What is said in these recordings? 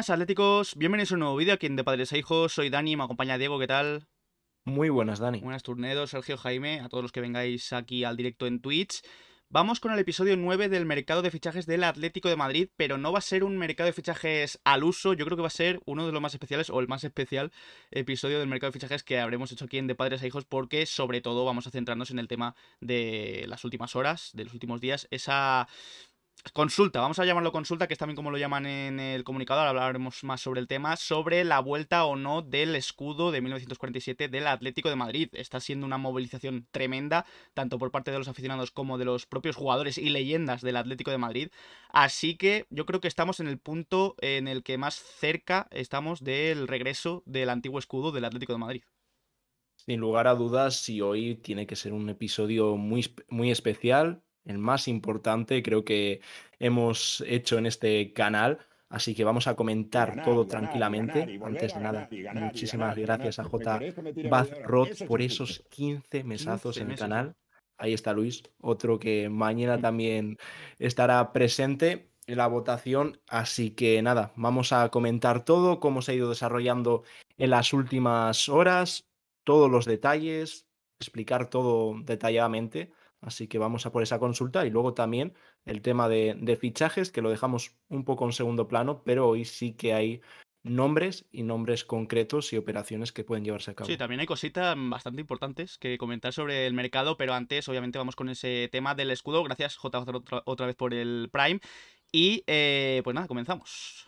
atléticos. Bienvenidos a un nuevo vídeo aquí en De Padres a Hijos. Soy Dani, me acompaña Diego, ¿qué tal? Muy buenas, Dani. Buenas, Turnedo, Sergio, Jaime, a todos los que vengáis aquí al directo en Twitch. Vamos con el episodio 9 del mercado de fichajes del Atlético de Madrid, pero no va a ser un mercado de fichajes al uso, yo creo que va a ser uno de los más especiales o el más especial episodio del mercado de fichajes que habremos hecho aquí en De Padres a Hijos, porque sobre todo vamos a centrarnos en el tema de las últimas horas, de los últimos días, esa consulta, vamos a llamarlo consulta, que es también como lo llaman en el comunicador, hablaremos más sobre el tema, sobre la vuelta o no del escudo de 1947 del Atlético de Madrid. Está siendo una movilización tremenda, tanto por parte de los aficionados como de los propios jugadores y leyendas del Atlético de Madrid. Así que yo creo que estamos en el punto en el que más cerca estamos del regreso del antiguo escudo del Atlético de Madrid. Sin lugar a dudas, si hoy tiene que ser un episodio muy, muy especial, el más importante creo que hemos hecho en este canal. Así que vamos a comentar todo tranquilamente. Antes de nada, muchísimas gracias a J. Roth por esos 15 mesazos en el canal. Ahí está Luis, otro que mañana también estará presente en la votación. Así que nada, vamos a comentar todo, cómo se ha ido desarrollando en las últimas horas, todos los detalles, explicar todo detalladamente. Así que vamos a por esa consulta y luego también el tema de, fichajes, que lo dejamos un poco en segundo plano, pero hoy sí que hay nombres y nombres concretos y operaciones que pueden llevarse a cabo. Sí, también hay cositas bastante importantes que comentar sobre el mercado, pero antes obviamente vamos con ese tema del escudo. Gracias J otra, vez por el Prime. Y eh, pues nada, comenzamos.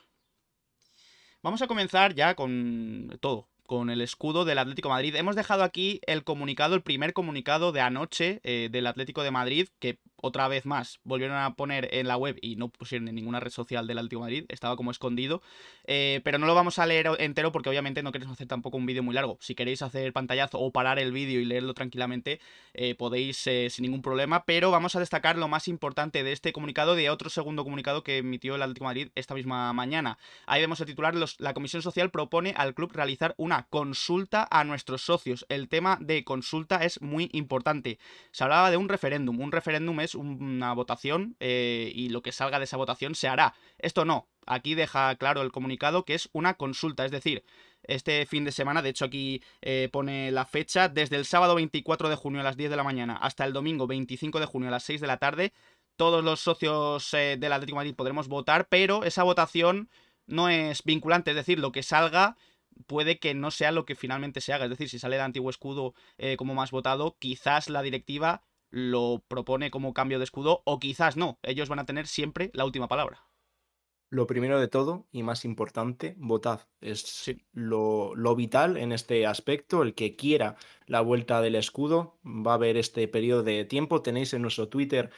Vamos a comenzar ya con todo, con el escudo del Atlético Madrid. Hemos dejado aquí el comunicado, el primer comunicado de anoche eh, del Atlético de Madrid, que otra vez más volvieron a poner en la web y no pusieron en ninguna red social del de Madrid, estaba como escondido. Eh, pero no lo vamos a leer entero porque obviamente no queremos hacer tampoco un vídeo muy largo. Si queréis hacer pantallazo o parar el vídeo y leerlo tranquilamente, eh, podéis eh, sin ningún problema. Pero vamos a destacar lo más importante de este comunicado, de otro segundo comunicado que emitió el Atlético Madrid esta misma mañana. Ahí vemos el titular, la Comisión Social propone al club realizar una consulta a nuestros socios. El tema de consulta es muy importante. Se hablaba de un referéndum. Un referéndum es una votación eh, y lo que salga de esa votación se hará. Esto no, aquí deja claro el comunicado que es una consulta, es decir, este fin de semana, de hecho aquí eh, pone la fecha, desde el sábado 24 de junio a las 10 de la mañana hasta el domingo 25 de junio a las 6 de la tarde, todos los socios de eh, del Atlético Madrid podremos votar, pero esa votación no es vinculante, es decir, lo que salga puede que no sea lo que finalmente se haga, es decir, si sale de antiguo escudo como más votado, quizás la directiva lo propone como cambio de escudo o quizás no. Ellos van a tener siempre la última palabra. Lo primero de todo y más importante, votad. Es lo, lo, vital en este aspecto. El que quiera la vuelta del escudo va a ver este periodo de tiempo. Tenéis en nuestro Twitter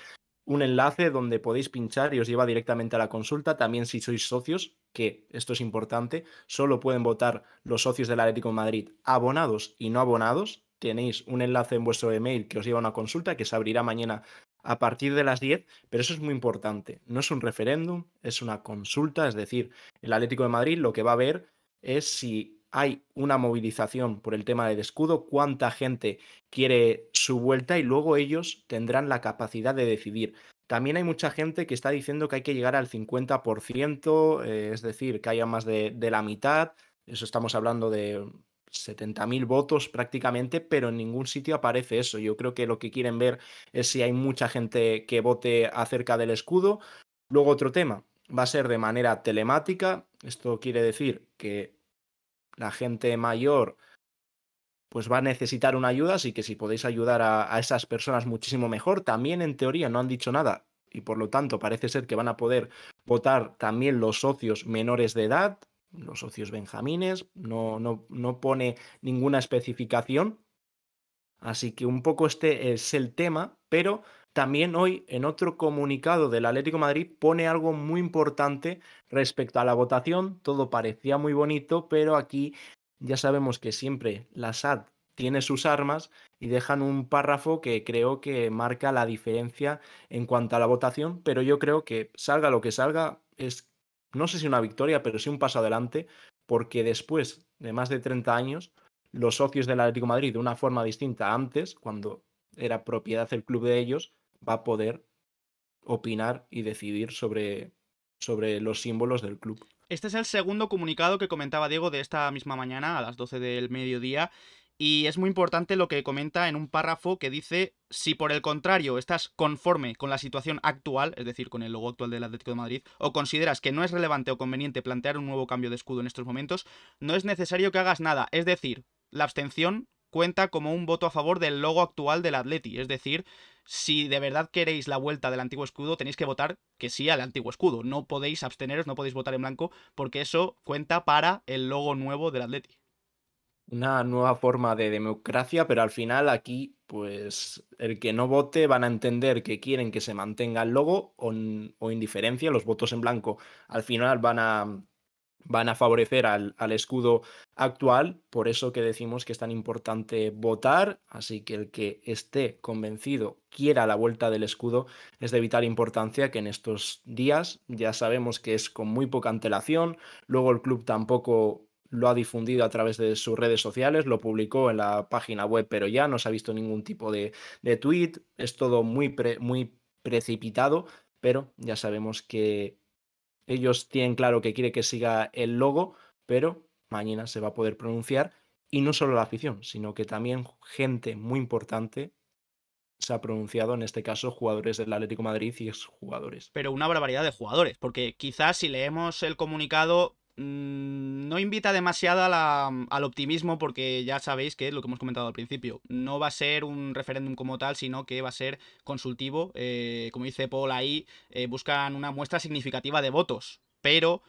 un enlace donde podéis pinchar y os lleva directamente a la consulta. También si sois socios, que esto es importante, solo pueden votar los socios del Atlético Madrid abonados y no abonados tenéis un enlace en vuestro email que os lleva a una consulta que se abrirá mañana a partir de las 10, pero eso es muy importante. No es un referéndum, es una consulta, es decir, el Atlético de Madrid lo que va a ver es si hay una movilización por el tema del escudo, cuánta gente quiere su vuelta y luego ellos tendrán la capacidad de decidir. También hay mucha gente que está diciendo que hay que llegar al 50%, eh, es decir, que haya más de la mitad. Eso estamos hablando de 70.000 votos prácticamente, pero en ningún sitio aparece eso. Yo creo que lo que quieren ver es si hay mucha gente que vote acerca del escudo. Luego otro tema, va a ser de manera telemática. Esto quiere decir que la gente mayor pues va a necesitar una ayuda, así que si podéis ayudar a, a esas personas muchísimo mejor. También en teoría no han dicho nada y por lo tanto parece ser que van a poder votar también los socios menores de edad, los socios benjamines, no, no, no pone ninguna especificación. Así que un poco este es el tema, pero también hoy en otro comunicado del Atlético Madrid pone algo muy importante respecto a la votación. Todo parecía muy bonito, pero aquí ya sabemos que siempre la SAD tiene sus armas y dejan un párrafo que creo que marca la diferencia en cuanto a la votación, pero yo creo que salga lo que salga, es no sé si una victoria, pero sí un paso adelante, porque después de más de 30 años, los socios del Atlético Madrid, de una forma distinta antes, cuando era propiedad del club de ellos, va a poder opinar y decidir sobre, sobre los símbolos del club. Este es el segundo comunicado que comentaba Diego de esta misma mañana a las 12 del mediodía y es muy importante lo que comenta en un párrafo que dice, si por el contrario estás conforme con la situación actual, es decir, con el logo actual del Atlético de Madrid, o consideras que no es relevante o conveniente plantear un nuevo cambio de escudo en estos momentos, no es necesario que hagas nada. Es decir, la abstención cuenta como un voto a favor del logo actual del Atleti. Es decir, si de verdad queréis la vuelta del antiguo escudo, tenéis que votar que sí al antiguo escudo. No podéis absteneros, no podéis votar en blanco, porque eso cuenta para el logo nuevo del Atlético una nueva forma de democracia, pero al final aquí, pues el que no vote van a entender que quieren que se mantenga el logo o, indiferencia, los votos en blanco al final van a, van a favorecer al, al, escudo actual, por eso que decimos que es tan importante votar, así que el que esté convencido, quiera la vuelta del escudo, es de vital importancia que en estos días ya sabemos que es con muy poca antelación, luego el club tampoco lo ha difundido a través de sus redes sociales, lo publicó en la página web, pero ya no se ha visto ningún tipo de, tweet. Es todo muy, muy precipitado, pero ya sabemos que ellos tienen claro que quiere que siga el logo, pero mañana se va a poder pronunciar. Y no solo la afición, sino que también gente muy importante se ha pronunciado, en este caso, jugadores del Atlético Madrid y jugadores, Pero una barbaridad de jugadores, porque quizás si leemos el comunicado Mm, no invita demasiado al optimismo porque ya sabéis que es lo que hemos comentado al principio. No va a ser un referéndum como tal, sino que va a ser consultivo. Eh, como dice Paul ahí, eh, buscan una muestra significativa de votos, pero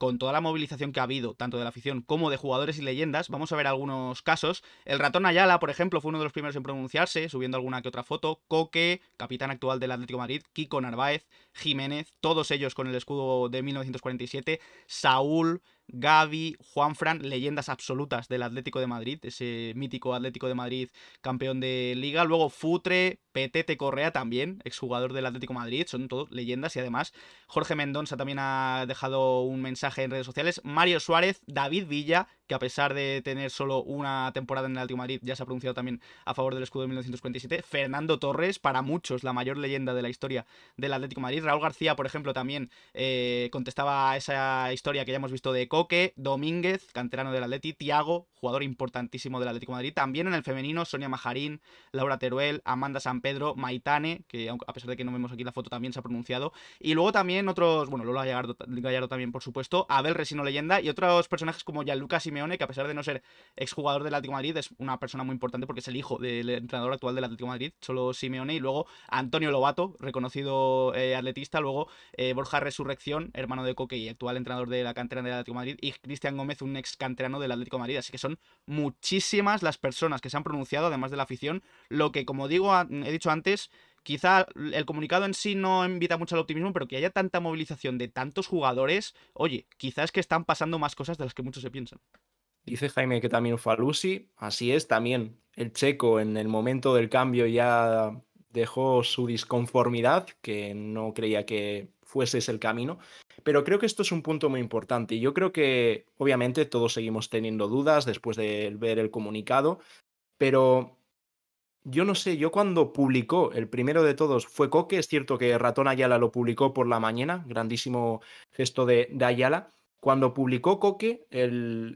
con toda la movilización que ha habido, tanto de la afición como de jugadores y leyendas, vamos a ver algunos casos. El ratón Ayala, por ejemplo, fue uno de los primeros en pronunciarse, subiendo alguna que otra foto. Coque, capitán actual del Atlético Madrid, Kiko Narváez, Jiménez, todos ellos con el escudo de 1947, Saúl, Gaby, Juanfran, leyendas absolutas del Atlético de Madrid, ese mítico Atlético de Madrid campeón de liga. Luego Futre, Petete Correa también, exjugador del Atlético de Madrid, son todos leyendas y además Jorge Mendonza también ha dejado un mensaje en redes sociales. Mario Suárez, David Villa, que a pesar de tener solo una temporada en el Atlético de Madrid ya se ha pronunciado también a favor del escudo de 1947. Fernando Torres, para muchos la mayor leyenda de la historia del Atlético de Madrid. Raúl García, por ejemplo, también eh, contestaba a esa historia que ya hemos visto de Coque, Domínguez, canterano del Atleti, Tiago, jugador importantísimo del Atlético Madrid, también en el femenino, Sonia Majarín, Laura Teruel, Amanda San Pedro, Maitane, que a pesar de que no vemos aquí la foto también se ha pronunciado, y luego también otros, bueno, Lola Gallardo, Gallardo también, por supuesto, Abel Resino Leyenda, y otros personajes como Gianluca Simeone, que a pesar de no ser exjugador del Atlético Madrid, es una persona muy importante porque es el hijo del entrenador actual del Atlético Madrid, solo Simeone, y luego Antonio Lobato, reconocido eh, atletista, luego eh, Borja Resurrección, hermano de Coque y actual entrenador de la cantera del Atlético Madrid, y Cristian Gómez, un ex canterano del Atlético de Madrid. Así que son muchísimas las personas que se han pronunciado, además de la afición, lo que, como digo, he dicho antes, quizá el comunicado en sí no invita mucho al optimismo, pero que haya tanta movilización de tantos jugadores, oye, quizás es que están pasando más cosas de las que muchos se piensan. Dice Jaime que también Falusi, así es, también el checo en el momento del cambio ya dejó su disconformidad, que no creía que fuese ese el camino. Pero creo que esto es un punto muy importante y yo creo que obviamente todos seguimos teniendo dudas después de ver el comunicado, pero yo no sé, yo cuando publicó, el primero de todos fue Coque, es cierto que Ratón Ayala lo publicó por la mañana, grandísimo gesto de, Ayala. Cuando publicó Coque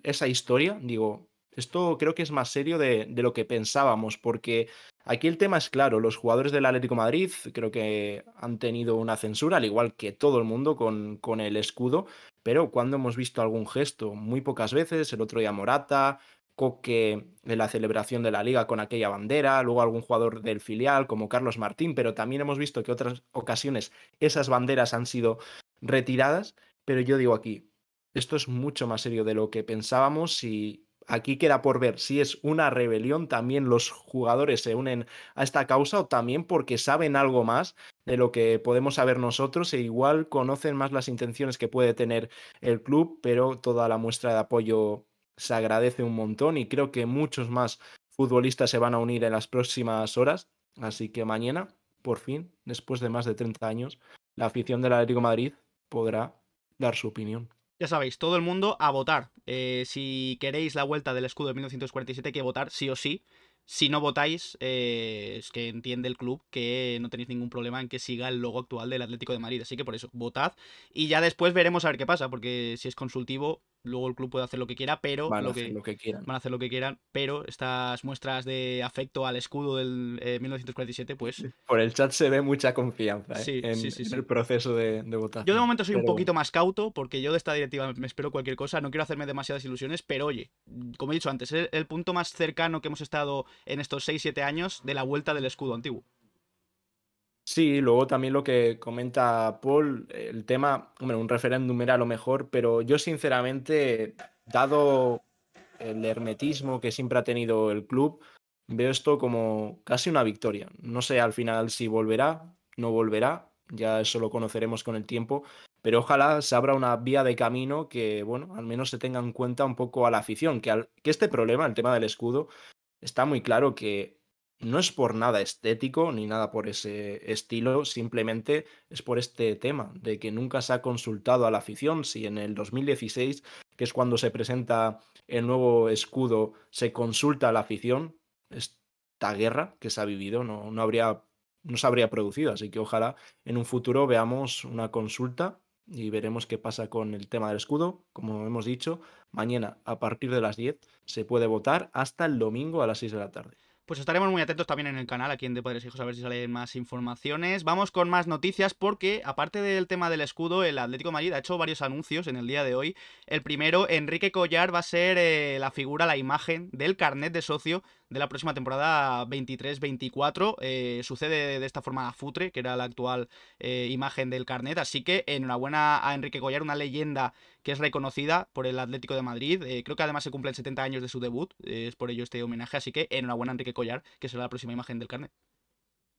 esa historia, digo, esto creo que es más serio de, lo que pensábamos, porque aquí el tema es claro, los jugadores del Atlético Madrid creo que han tenido una censura, al igual que todo el mundo con, con el escudo, pero cuando hemos visto algún gesto, muy pocas veces, el otro día Morata, Coque en la celebración de la liga con aquella bandera, luego algún jugador del filial como Carlos Martín, pero también hemos visto que otras ocasiones esas banderas han sido retiradas, pero yo digo aquí, esto es mucho más serio de lo que pensábamos y, aquí queda por ver si es una rebelión, también los jugadores se unen a esta causa o también porque saben algo más de lo que podemos saber nosotros e igual conocen más las intenciones que puede tener el club, pero toda la muestra de apoyo se agradece un montón y creo que muchos más futbolistas se van a unir en las próximas horas, así que mañana, por fin, después de más de 30 años, la afición del Atlético Madrid podrá dar su opinión. Ya sabéis, todo el mundo a votar. Eh, si queréis la vuelta del escudo de 1947 hay que votar sí o sí. Si no votáis, eh, es que entiende el club que no tenéis ningún problema en que siga el logo actual del Atlético de Madrid. Así que por eso, votad y ya después veremos a ver qué pasa, porque si es consultivo, luego el club puede hacer lo que quiera, pero van a, hacer, lo que quieran. pero estas muestras de afecto al escudo del 1947, eh, pues... Por el chat se ve mucha confianza ¿eh? en, el proceso de, votar Yo de momento soy un poquito más cauto, porque yo de esta directiva me espero cualquier cosa, no quiero hacerme demasiadas ilusiones, pero oye, como he dicho antes, es el punto más cercano que hemos estado en estos 6-7 años de la vuelta del escudo antiguo. Sí, luego también lo que comenta Paul, el tema, hombre, un referéndum era lo mejor, pero yo sinceramente, dado el hermetismo que siempre ha tenido el club, veo esto como casi una victoria. No sé al final si volverá, no volverá, ya eso lo conoceremos con el tiempo, pero ojalá se abra una vía de camino que, bueno, al menos se tenga en cuenta un poco a la afición, que, que este problema, el tema del escudo, está muy claro que no es por nada estético ni nada por ese estilo, simplemente es por este tema de que nunca se ha consultado a la afición. Si en el 2016, que es cuando se presenta el nuevo escudo, se consulta a la afición, esta guerra que se ha vivido no, habría, no se habría producido. Así que ojalá en un futuro veamos una consulta y veremos qué pasa con el tema del escudo. Como hemos dicho, mañana a partir de las 10 se puede votar hasta el domingo a las 6 de la tarde. Pues estaremos muy atentos también en el canal, aquí en De Padres e Hijos, a ver si salen más informaciones. Vamos con más noticias porque, aparte del tema del escudo, el Atlético Madrid ha hecho varios anuncios en el día de hoy. El primero, Enrique Collar va a ser eh, la figura, la imagen del carnet de socio de la próxima temporada 23-24. Eh, sucede de esta forma a Futre, que era la actual eh, imagen del carnet. Así que enhorabuena a Enrique Collar, una leyenda que es reconocida por el Atlético de Madrid. Eh, creo que además se cumplen 70 años de su debut. es por ello este homenaje. Así que enhorabuena a Enrique Collar, que será la próxima imagen del carnet.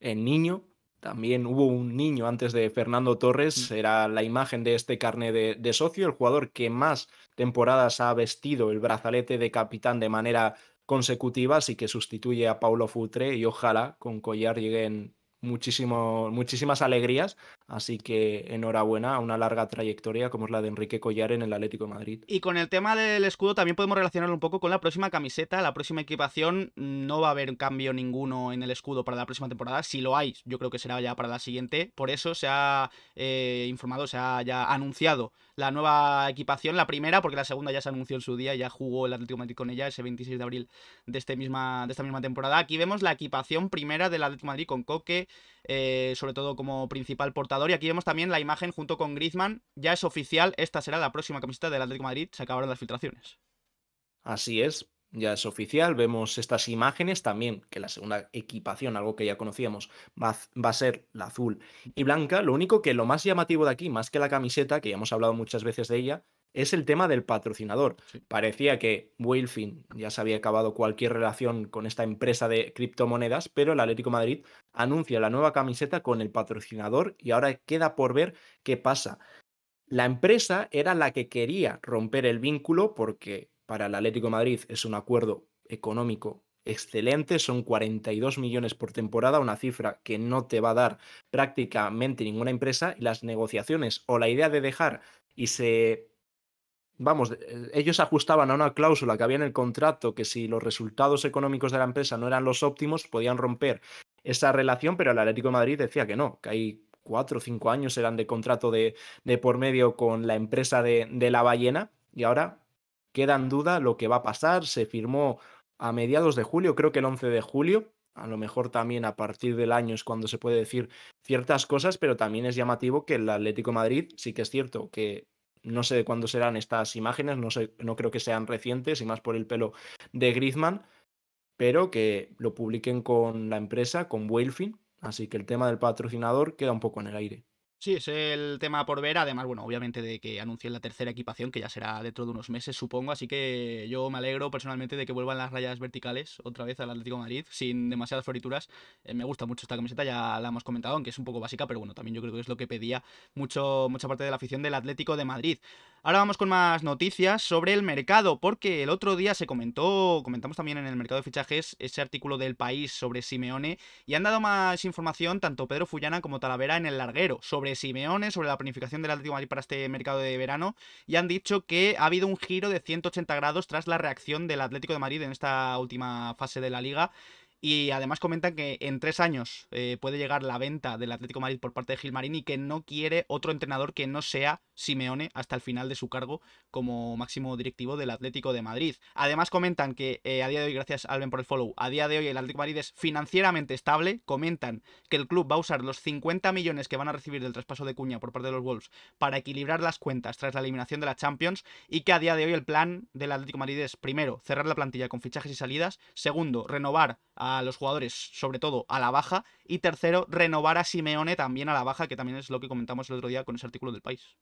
El niño, también hubo un niño antes de Fernando Torres, mm. era la imagen de este carnet de, socio, el jugador que más temporadas ha vestido el brazalete de capitán de manera consecutivas y que sustituye a Paulo Futre y ojalá con Collar lleguen muchísimo, muchísimas alegrías Así que enhorabuena a una larga trayectoria como es la de Enrique Collar en el Atlético de Madrid. Y con el tema del escudo también podemos relacionarlo un poco con la próxima camiseta, la próxima equipación. No va a haber cambio ninguno en el escudo para la próxima temporada. Si lo hay, yo creo que será ya para la siguiente. Por eso se ha eh, informado, se ha ya anunciado la nueva equipación, la primera, porque la segunda ya se anunció en su día, ya jugó el Atlético de Madrid con ella ese 26 de abril de, este misma, de esta misma temporada. Aquí vemos la equipación primera del Atlético de Madrid con Coque, eh, sobre todo como principal portador. Y aquí vemos también la imagen junto con Griezmann. Ya es oficial, esta será la próxima camiseta del Atlético Madrid. Se acabaron las filtraciones. Así es, ya es oficial. Vemos estas imágenes también, que la segunda equipación, algo que ya conocíamos, va, va, a ser la azul y blanca. Lo único que lo más llamativo de aquí, más que la camiseta, que ya hemos hablado muchas veces de ella, es el tema del patrocinador. Parecía que Wilfin ya se había acabado cualquier relación con esta empresa de criptomonedas, pero el Atlético Madrid anuncia la nueva camiseta con el patrocinador y ahora queda por ver qué pasa. La empresa era la que quería romper el vínculo porque para el Atlético Madrid es un acuerdo económico excelente, son 42 millones por temporada, una cifra que no te va a dar prácticamente ninguna empresa y las negociaciones o la idea de dejar y se vamos, eh, ellos ajustaban a una cláusula que había en el contrato que si los resultados económicos de la empresa no eran los óptimos, podían romper esa relación, pero el Atlético de Madrid decía que no, que hay cuatro o cinco años eran de contrato de, de por medio con la empresa de, de, la ballena y ahora queda en duda lo que va a pasar. Se firmó a mediados de julio, creo que el 11 de julio. A lo mejor también a partir del año es cuando se puede decir ciertas cosas, pero también es llamativo que el Atlético de Madrid, sí que es cierto que no sé de cuándo serán estas imágenes, no, sé, no creo que sean recientes y más por el pelo de Griezmann, pero que lo publiquen con la empresa, con Welfin, así que el tema del patrocinador queda un poco en el aire. Sí, es el tema por ver, además, bueno, obviamente de que anuncien la tercera equipación, que ya será dentro de unos meses, supongo, así que yo me alegro personalmente de que vuelvan las rayas verticales otra vez al Atlético de Madrid, sin demasiadas florituras. Eh, me gusta mucho esta camiseta, ya la hemos comentado, aunque es un poco básica, pero bueno, también yo creo que es lo que pedía mucho, mucha parte de la afición del Atlético de Madrid. Ahora vamos con más noticias sobre el mercado, porque el otro día se comentó, comentamos también en el mercado de fichajes, ese artículo del país sobre Simeone, y han dado más información tanto Pedro Fullana como Talavera en el larguero sobre Simeone, sobre la planificación del Atlético de Madrid para este mercado de verano, y han dicho que ha habido un giro de 180 grados tras la reacción del Atlético de Madrid en esta última fase de la liga. Y además comentan que en tres años eh, puede llegar la venta del Atlético Madrid por parte de Gilmarín y que no quiere otro entrenador que no sea Simeone hasta el final de su cargo como máximo directivo del Atlético de Madrid. Además comentan que eh, a día de hoy, gracias Alben por el follow, a día de hoy el Atlético Madrid es financieramente estable. Comentan que el club va a usar los 50 millones que van a recibir del traspaso de Cuña por parte de los Wolves para equilibrar las cuentas tras la eliminación de la Champions y que a día de hoy el plan del Atlético Madrid es primero cerrar la plantilla con fichajes y salidas, segundo renovar a a los jugadores, sobre todo a la baja. Y tercero, renovar a Simeone también a la baja, que también es lo que comentamos el otro día con ese artículo del país.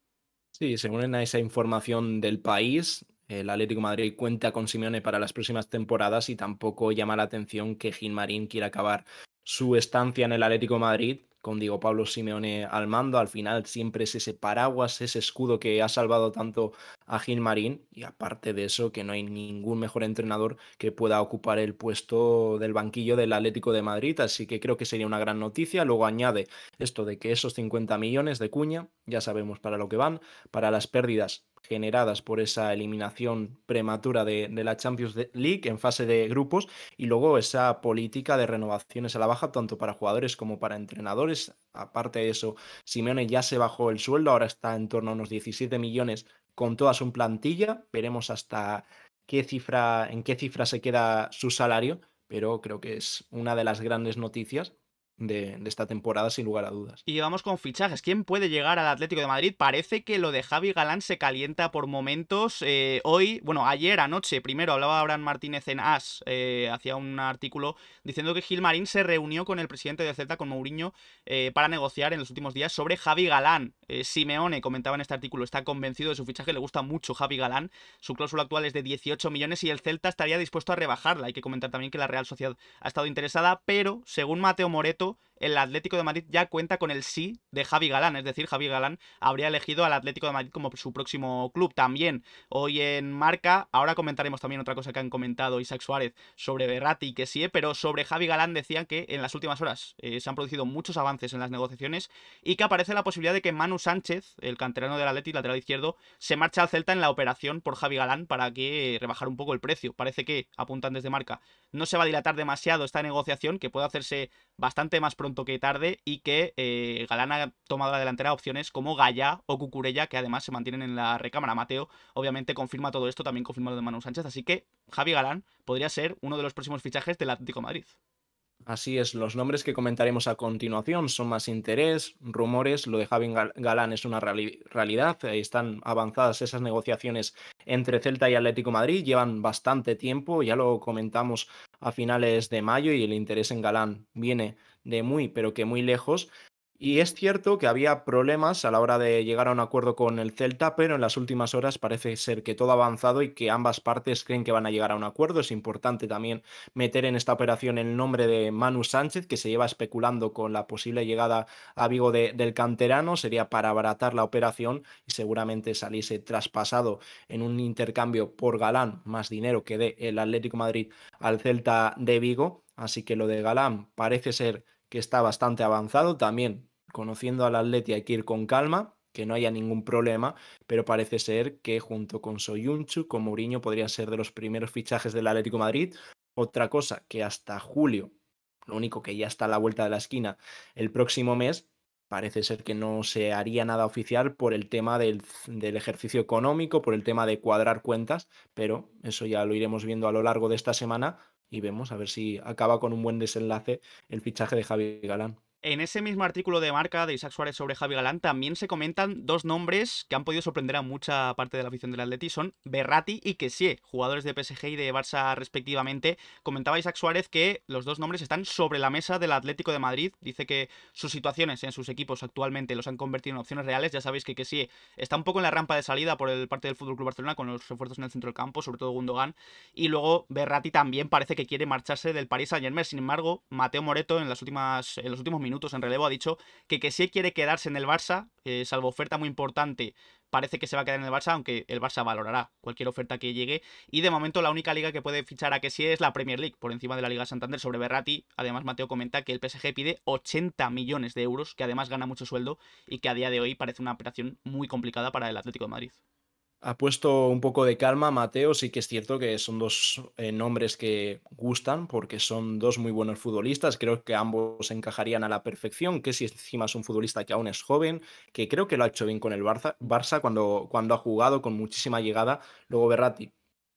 Sí, según esa información del país, el Atlético Madrid cuenta con Simeone para las próximas temporadas y tampoco llama la atención que Marín quiera acabar su estancia en el Atlético Madrid con Diego Pablo Simeone al mando. Al final siempre es ese paraguas, ese escudo que ha salvado tanto a Gil Marín. Y aparte de eso, que no hay ningún mejor entrenador que pueda ocupar el puesto del banquillo del Atlético de Madrid. Así que creo que sería una gran noticia. Luego añade esto de que esos 50 millones de cuña, ya sabemos para lo que van, para las pérdidas generadas por esa eliminación prematura de, la Champions League en fase de grupos y luego esa política de renovaciones a la baja tanto para jugadores como para entrenadores. Aparte de eso, Simeone ya se bajó el sueldo, ahora está en torno a unos 17 millones con toda su plantilla. Veremos hasta qué cifra, en qué cifra se queda su salario, pero creo que es una de las grandes noticias de, esta temporada, sin lugar a dudas. Y vamos con fichajes. ¿Quién puede llegar al Atlético de Madrid? Parece que lo de Javi Galán se calienta por momentos. Eh, hoy, bueno, ayer anoche, primero hablaba Abraham Martínez en As, eh, hacía un artículo diciendo que Gilmarín se reunió con el presidente de Celta con Mourinho, eh, para negociar en los últimos días sobre Javi Galán. Simeone comentaba en este artículo, está convencido de su fichaje, le gusta mucho Javi Galán. Su cláusula actual es de 18 millones y el Celta estaría dispuesto a rebajarla. Hay que comentar también que la Real Sociedad ha estado interesada, pero según Mateo Moreto, esto el Atlético de Madrid ya cuenta con el sí de Javi Galán, es decir, Javi Galán habría elegido al Atlético de Madrid como su próximo club también. Hoy en Marca, ahora comentaremos también otra cosa que han comentado Isaac Suárez sobre Berratti y que sí, eh, pero sobre Javi Galán decían que en las últimas horas eh, se han producido muchos avances en las negociaciones y que aparece la posibilidad de que Manu Sánchez, el canterano del Atlético lateral izquierdo, se marcha al Celta en la operación por Javi Galán para que eh, rebajar un poco el precio. Parece que apuntan desde Marca. No se va a dilatar demasiado esta negociación que puede hacerse bastante más pronto toque tarde y que eh, Galán ha tomado la delantera opciones como Gaya o Cucurella, que además se mantienen en la recámara. Mateo, obviamente, confirma todo esto, también confirma lo de Manu Sánchez, así que Javi Galán podría ser uno de los próximos fichajes del Atlético Madrid. Así es, los nombres que comentaremos a continuación son más interés, rumores, lo de Javi Galán es una realidad, están avanzadas esas negociaciones entre Celta y Atlético Madrid, llevan bastante tiempo, ya lo comentamos a finales de mayo y el interés en Galán viene de muy, pero que muy lejos. Y es cierto que había problemas a la hora de llegar a un acuerdo con el Celta, pero en las últimas horas parece ser que todo ha avanzado y que ambas partes creen que van a llegar a un acuerdo. Es importante también meter en esta operación el nombre de Manu Sánchez, que se lleva especulando con la posible llegada a Vigo del canterano. Sería para abaratar la operación y seguramente saliese traspasado en un intercambio por Galán, más dinero que dé el Atlético Madrid al Celta de Vigo Así que lo de Galán parece ser que está bastante avanzado. También conociendo al Atleti hay que ir con calma, que no haya ningún problema, pero parece ser que junto con Soyunchu, con Mourinho, podrían ser de los primeros fichajes del Atlético Madrid. Otra cosa que hasta julio, lo único que ya está a la vuelta de la esquina, el próximo mes, parece ser que no se haría nada oficial por el tema del, ejercicio económico, por el tema de cuadrar cuentas, pero eso ya lo iremos viendo a lo largo de esta semana, y vemos a ver si acaba con un buen desenlace el fichaje de Javi Galán. En ese mismo artículo de marca de Isaac Suárez sobre Javi Galán también se comentan dos nombres que han podido sorprender a mucha parte de la afición del Atleti, son Berratti y Kessie, jugadores de PSG y de Barça respectivamente. Comentaba Isaac Suárez que los dos nombres están sobre la mesa del Atlético de Madrid. Dice que sus situaciones en sus equipos actualmente los han convertido en opciones reales. Ya sabéis que Kessie está un poco en la rampa de salida por parte del FC Barcelona con los refuerzos en el centro del campo, sobre todo Gundogan. Y luego Berratti también parece que quiere marcharse del Paris Saint-Germain. Sin embargo, Mateo Moreto en los últimos minutos en relevo, ha dicho que, que sí quiere quedarse en el Barça, eh, salvo oferta muy importante, parece que se va a quedar en el Barça, aunque el Barça valorará cualquier oferta que llegue. Y de momento la única liga que puede fichar a que sí es la Premier League, por encima de la Liga Santander sobre Berrati. Además, Mateo comenta que el PSG pide 80 millones de euros, que además gana mucho sueldo y que a día de hoy parece una operación muy complicada para el Atlético de Madrid ha puesto un poco de calma Mateo. Sí que es cierto que son dos eh, nombres que gustan porque son dos muy buenos futbolistas. Creo que ambos encajarían a la perfección. Que si encima es un futbolista que aún es joven, que creo que lo ha hecho bien con el Barça, Barça cuando, cuando ha jugado con muchísima llegada. Luego Berratti,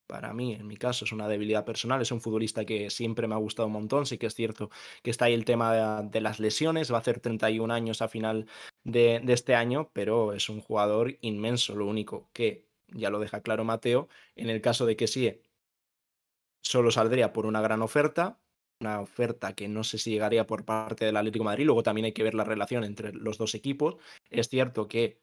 para mí, en mi caso, es una debilidad personal. Es un futbolista que siempre me ha gustado un montón. Sí que es cierto que está ahí el tema de, las lesiones. Va a hacer 31 años a final de este año, pero es un jugador inmenso. Lo único que ya lo deja claro Mateo, en el caso de que sí, solo saldría por una gran oferta, una oferta que no sé si llegaría por parte del Atlético Madrid, luego también hay que ver la relación entre los dos equipos. Es cierto que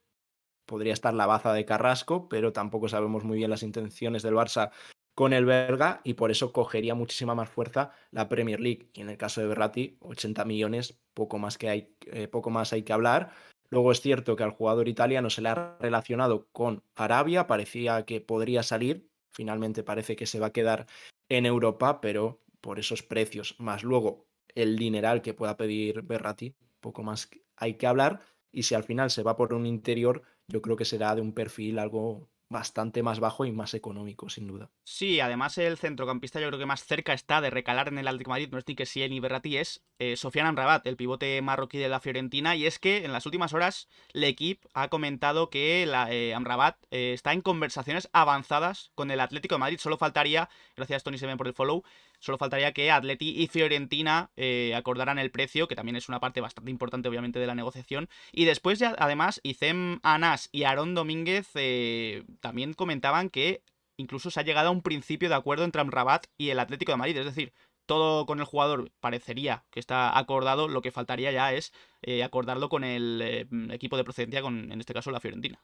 podría estar la baza de Carrasco, pero tampoco sabemos muy bien las intenciones del Barça con el Berga y por eso cogería muchísima más fuerza la Premier League. Y en el caso de Berratti, 80 millones, poco más, que hay, eh, poco más hay que hablar. Luego es cierto que al jugador italiano se le ha relacionado con Arabia, parecía que podría salir, finalmente parece que se va a quedar en Europa, pero por esos precios, más luego el dineral que pueda pedir Berrati, poco más hay que hablar. Y si al final se va por un interior, yo creo que será de un perfil algo bastante más bajo y más económico, sin duda. Sí, además el centrocampista yo creo que más cerca está de recalar en el Atlético Madrid, no es ni que sí ni Berrati, es eh, Sofian Amrabat, el pivote marroquí de la Fiorentina, y es que en las últimas horas equipo ha comentado que la, eh, Amrabat eh, está en conversaciones avanzadas con el Atlético de Madrid, solo faltaría, gracias Tony Seven por el follow, Solo faltaría que Atleti y Fiorentina eh, acordaran el precio, que también es una parte bastante importante, obviamente, de la negociación. Y después, ya, además, Icem Anas y Aarón Domínguez eh, también comentaban que incluso se ha llegado a un principio de acuerdo entre Amrabat y el Atlético de Madrid. Es decir, todo con el jugador parecería que está acordado, lo que faltaría ya es eh, acordarlo con el equipo de procedencia, con en este caso la Fiorentina.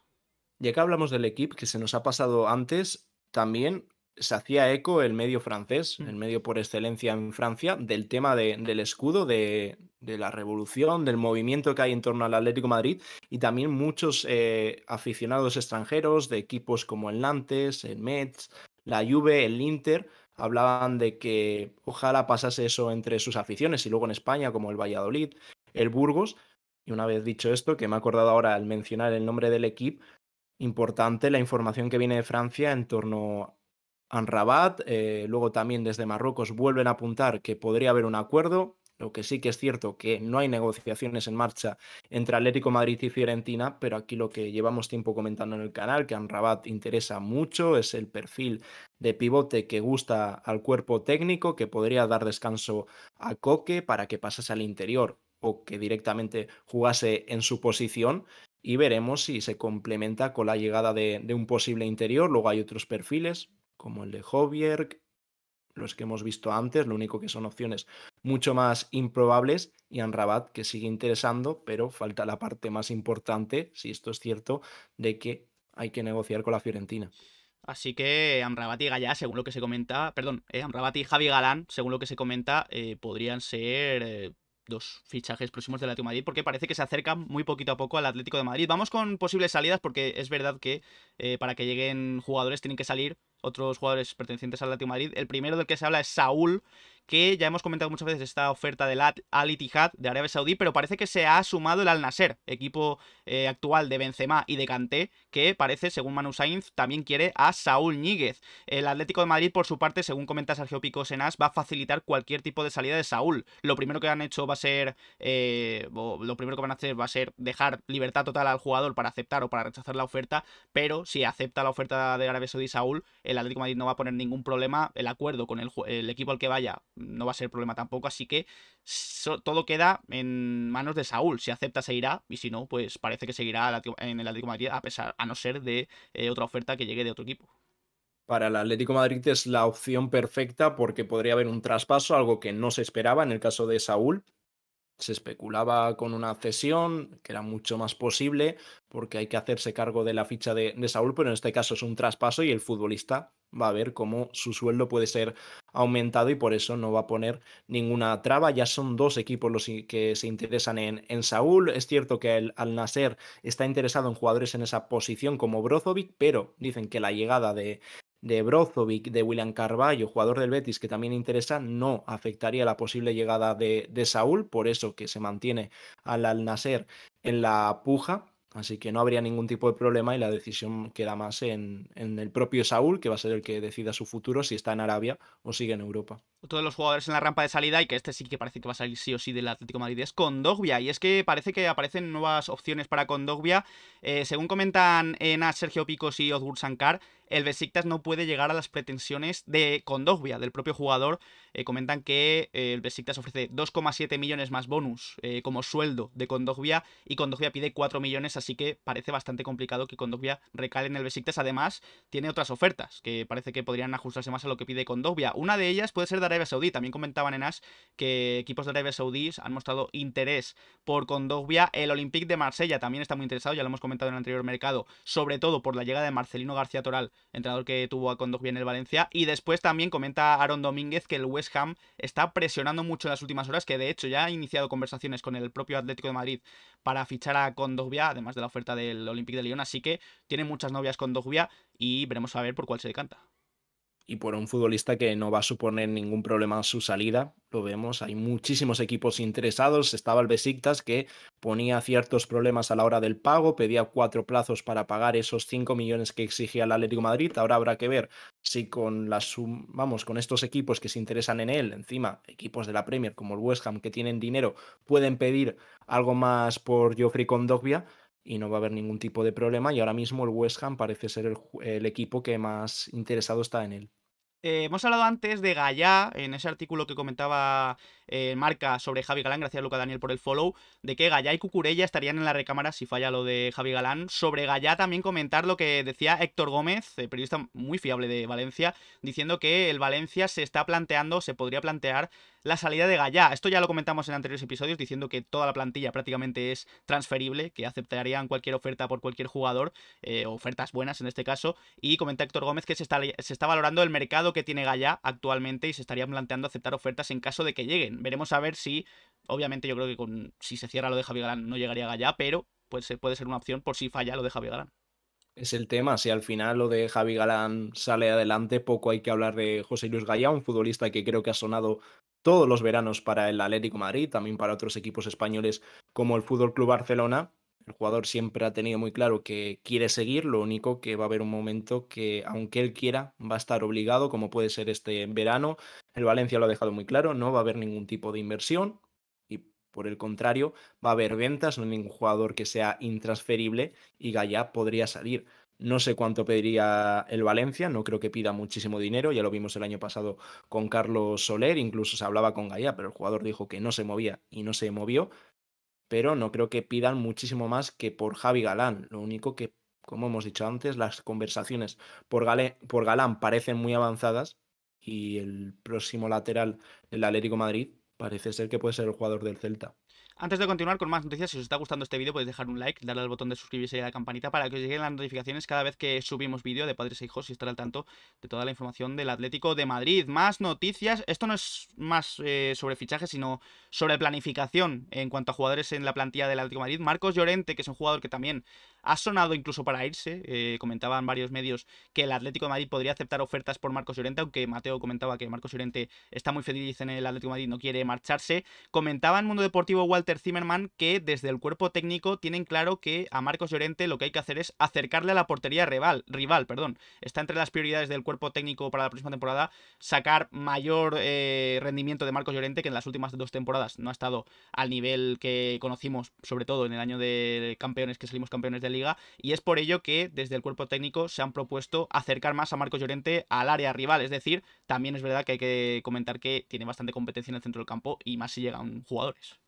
Ya que hablamos del equipo que se nos ha pasado antes, también se hacía eco el medio francés, el mm. medio por excelencia en Francia, del tema del escudo, de, la revolución, del movimiento que hay en torno al Atlético Madrid y también muchos eh, aficionados extranjeros de equipos como el Nantes, el Metz, la Juve, el Inter, hablaban de que ojalá pasase eso entre sus aficiones y luego en España como el Valladolid, el Burgos. Y una vez dicho esto, que me he acordado ahora al mencionar el nombre del equipo, importante la información que viene de Francia en torno Anrabat, eh, luego también desde Marruecos vuelven a apuntar que podría haber un acuerdo, lo que sí que es cierto que no hay negociaciones en marcha entre Atlético Madrid y Fiorentina, pero aquí lo que llevamos tiempo comentando en el canal, que Anrabat interesa mucho, es el perfil de pivote que gusta al cuerpo técnico, que podría dar descanso a Coque para que pasase al interior o que directamente jugase en su posición. Y veremos si se complementa con la llegada de un posible interior. Luego hay otros perfiles, como el de Jobierg, los que hemos visto antes, lo único que son opciones mucho más improbables, y Amrabat, que sigue interesando, pero falta la parte más importante, si esto es cierto, de que hay que negociar con la Fiorentina. Así que Amrabat y según lo que se comenta, perdón, eh, Amrabat y Javi Galán, según lo que se comenta, eh, podrían ser eh, dos fichajes próximos del Atlético de Madrid, porque parece que se acercan muy poquito a poco al Atlético de Madrid. Vamos con posibles salidas, porque es verdad que para que lleguen jugadores tienen que salir otros jugadores pertenecientes al Atlético Madrid. El primero del que se habla es Saúl, que ya hemos comentado muchas veces esta oferta del Al Ittihad de Arabia Saudí, pero parece que se ha sumado el Al Nasser, equipo eh, actual de Benzema y de Kanté, que parece, según Manu Sainz, también quiere a Saúl Níguez. El Atlético de Madrid, por su parte, según comenta Sergio Pico Senas, va a facilitar cualquier tipo de salida de Saúl. Lo primero que han hecho va a ser, eh, lo primero que van a hacer va a ser dejar libertad total al jugador para aceptar o para rechazar la oferta, pero si acepta la oferta de Arabia Saudí Saúl, el Atlético de Madrid no va a poner ningún problema el acuerdo con el equipo al que vaya no va a ser problema tampoco, así que todo queda en manos de Saúl. Si acepta, se irá, y si no, pues parece que seguirá en el Atlético Madrid, a pesar, a no ser de eh, otra oferta que llegue de otro equipo para el Atlético Madrid es la opción perfecta porque podría haber un traspaso, algo que no se esperaba en el caso de Saúl, se especulaba con una cesión, que era mucho más posible, porque hay que hacerse cargo de la ficha de, Saúl, pero en este caso es un traspaso y el futbolista va a ver cómo su sueldo puede ser aumentado y por eso no va a poner ninguna traba. Ya son dos equipos los que se interesan en, en Saúl. Es cierto que el Al Nasser está interesado en jugadores en esa posición como Brozovic, pero dicen que la llegada de, de Brozovic, de William Carvalho, jugador del Betis que también interesa, no afectaría la posible llegada de, de Saúl, por eso que se mantiene al Al-Nasser en la puja. Así que no habría ningún tipo de problema y la decisión queda más en el propio Saúl, que va a ser el que decida su futuro si está en Arabia o sigue en Europa todos los jugadores en la rampa de salida y que este sí que parece que va a salir sí o sí del Atlético Madrid es Condogbia. Y es que parece que aparecen nuevas opciones para Condogbia. Eh, según comentan en Sergio Picos y Osgur Sankar, el Besiktas no puede llegar a las pretensiones de Condogbia, del propio jugador. Eh, comentan que eh, el Besiktas ofrece 2,7 millones más bonus como sueldo de Condogbia y Condogbia pide 4 millones, así que parece bastante complicado que Condogbia recale en el Besiktas. Además, tiene otras ofertas que parece que podrían ajustarse más a lo que pide Condogbia. Una de ellas puede ser Arabia Saudí. También comentaban en que equipos de Arabia Saudí han mostrado interés por Condogbia. El Olympique de Marsella también está muy interesado, ya lo hemos comentado en el anterior mercado, sobre todo por la llegada de Marcelino García Toral, entrenador que tuvo a Condogbia en el Valencia. Y después también comenta Aaron Domínguez que el West Ham está presionando mucho en las últimas horas, que de hecho ya ha iniciado conversaciones con el propio Atlético de Madrid para fichar a Condogbia, además de la oferta del Olympique de Lyon. Así que tiene muchas novias Condogbia y veremos a ver por cuál se decanta y por un futbolista que no va a suponer ningún problema en su salida. Lo vemos, hay muchísimos equipos interesados. Estaba el Besiktas que ponía ciertos problemas a la hora del pago, pedía cuatro plazos para pagar esos cinco millones que exigía el Atlético Madrid. Ahora habrá que ver si con las vamos, con estos equipos que se interesan en él, encima equipos de la Premier como el West Ham que tienen dinero, pueden pedir algo más por Geoffrey Condogbia y no va a haber ningún tipo de problema. Y ahora mismo el West Ham parece ser el equipo que más interesado está en él. Eh, hemos hablado antes de Gaia, en ese artículo que comentaba eh, marca sobre Javi Galán, gracias Luca Daniel por el follow, de que Gaya y Cucurella estarían en la recámara si falla lo de Javi Galán. Sobre Gallá también comentar lo que decía Héctor Gómez, eh, periodista muy fiable de Valencia, diciendo que el Valencia se está planteando, se podría plantear la salida de Gaya, Esto ya lo comentamos en anteriores episodios diciendo que toda la plantilla prácticamente es transferible, que aceptarían cualquier oferta por cualquier jugador, eh, ofertas buenas en este caso, y comenta Héctor Gómez que se está, valorando el mercado que tiene Gaya actualmente y se estarían planteando aceptar ofertas en caso de que lleguen. Veremos a ver si, obviamente yo creo que con, si se cierra lo de Javi Galán no llegaría a Gallá, pero pues, puede ser una opción por si falla lo de Javi Galán. Es el tema, si al final lo de Javi Galán sale adelante, poco hay que hablar de José Luis Gallá, un futbolista que creo que ha sonado todos los veranos para el Atlético Madrid, también para otros equipos españoles como el Fútbol Club Barcelona, el jugador siempre ha tenido muy claro que quiere seguir, lo único que va a haber un momento que, aunque él quiera, va a estar obligado, como puede ser este verano. El Valencia lo ha dejado muy claro, no va a haber ningún tipo de inversión y, por el contrario, va a haber ventas, no hay ningún jugador que sea intransferible y Gaya podría salir. No sé cuánto pediría el Valencia, no creo que pida muchísimo dinero, ya lo vimos el año pasado con Carlos Soler, incluso se hablaba con Gaya, pero el jugador dijo que no se movía y no se movió pero no creo que pidan muchísimo más que por Javi Galán. Lo único que, como hemos dicho antes, las conversaciones por, Galán parecen muy avanzadas y el próximo lateral del Atlético Madrid parece ser que puede ser el jugador del Celta. Antes de continuar con más noticias, si os está gustando este vídeo podéis dejar un like, darle al botón de suscribirse y a la campanita para que os lleguen las notificaciones cada vez que subimos vídeo de Padres e Hijos y estar al tanto de toda la información del Atlético de Madrid. Más noticias, esto no es más eh, sobre fichaje, sino sobre planificación en cuanto a jugadores en la plantilla del Atlético de Madrid. Marcos Llorente, que es un jugador que también ha sonado incluso para irse, eh, comentaban varios medios que el Atlético de Madrid podría aceptar ofertas por Marcos Llorente, aunque Mateo comentaba que Marcos Llorente está muy feliz en el Atlético de Madrid, no quiere marcharse. Comentaba en Mundo Deportivo Walter Zimmerman que desde el cuerpo técnico tienen claro que a Marcos Llorente lo que hay que hacer es acercarle a la portería rival. rival perdón. Está entre las prioridades del cuerpo técnico para la próxima temporada sacar mayor eh, rendimiento de Marcos Llorente que en las últimas dos temporadas no ha estado al nivel que conocimos, sobre todo en el año de campeones que salimos campeones de liga. Y es por ello que desde el cuerpo técnico se han propuesto acercar más a Marcos Llorente al área rival. Es decir, también es verdad que hay que comentar que tiene bastante competencia en el centro del campo y más si llegan jugadores.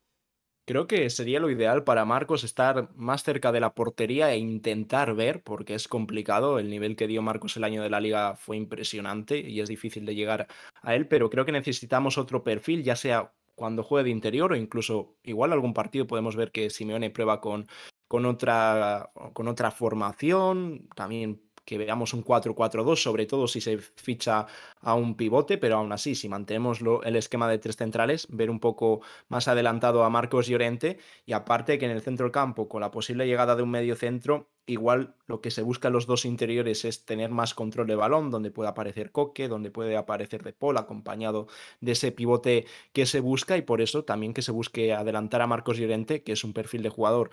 Creo que sería lo ideal para Marcos estar más cerca de la portería e intentar ver, porque es complicado, el nivel que dio Marcos el año de la liga fue impresionante y es difícil de llegar a él, pero creo que necesitamos otro perfil, ya sea cuando juegue de interior o incluso igual algún partido podemos ver que Simeone prueba con, con, otra, con otra formación, también que veamos un 4-4-2, sobre todo si se ficha a un pivote, pero aún así, si mantenemos el esquema de tres centrales, ver un poco más adelantado a Marcos Llorente y aparte que en el centro del campo, con la posible llegada de un medio centro, igual lo que se busca en los dos interiores es tener más control de balón, donde puede aparecer Coque, donde puede aparecer De Paul, acompañado de ese pivote que se busca y por eso también que se busque adelantar a Marcos Llorente, que es un perfil de jugador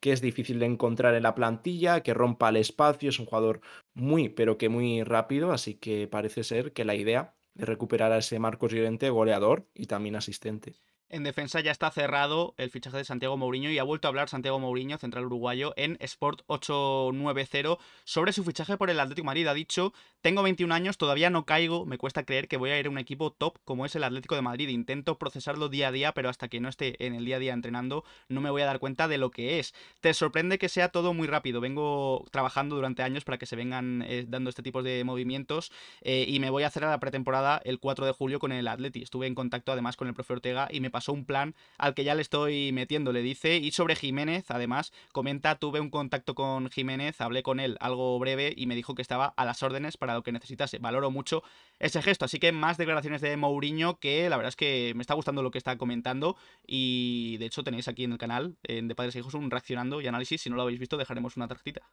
que es difícil de encontrar en la plantilla, que rompa el espacio, es un jugador muy, pero que muy rápido, así que parece ser que la idea de recuperar a ese Marcos Llorente goleador y también asistente. En defensa ya está cerrado el fichaje de Santiago Mourinho y ha vuelto a hablar Santiago Mourinho, central uruguayo, en Sport 890 sobre su fichaje por el Atlético de Madrid. Ha dicho, tengo 21 años, todavía no caigo, me cuesta creer que voy a ir a un equipo top como es el Atlético de Madrid. Intento procesarlo día a día, pero hasta que no esté en el día a día entrenando no me voy a dar cuenta de lo que es. Te sorprende que sea todo muy rápido. Vengo trabajando durante años para que se vengan eh, dando este tipo de movimientos eh, y me voy a hacer a la pretemporada el 4 de julio con el Atleti. Estuve en contacto además con el profe Ortega y me pasó un plan al que ya le estoy metiendo, le dice. Y sobre Jiménez, además, comenta, tuve un contacto con Jiménez, hablé con él algo breve y me dijo que estaba a las órdenes para lo que necesitase. Valoro mucho ese gesto. Así que más declaraciones de Mourinho que la verdad es que me está gustando lo que está comentando y de hecho tenéis aquí en el canal, De Padres e Hijos, un reaccionando y análisis. Si no lo habéis visto, dejaremos una tarjetita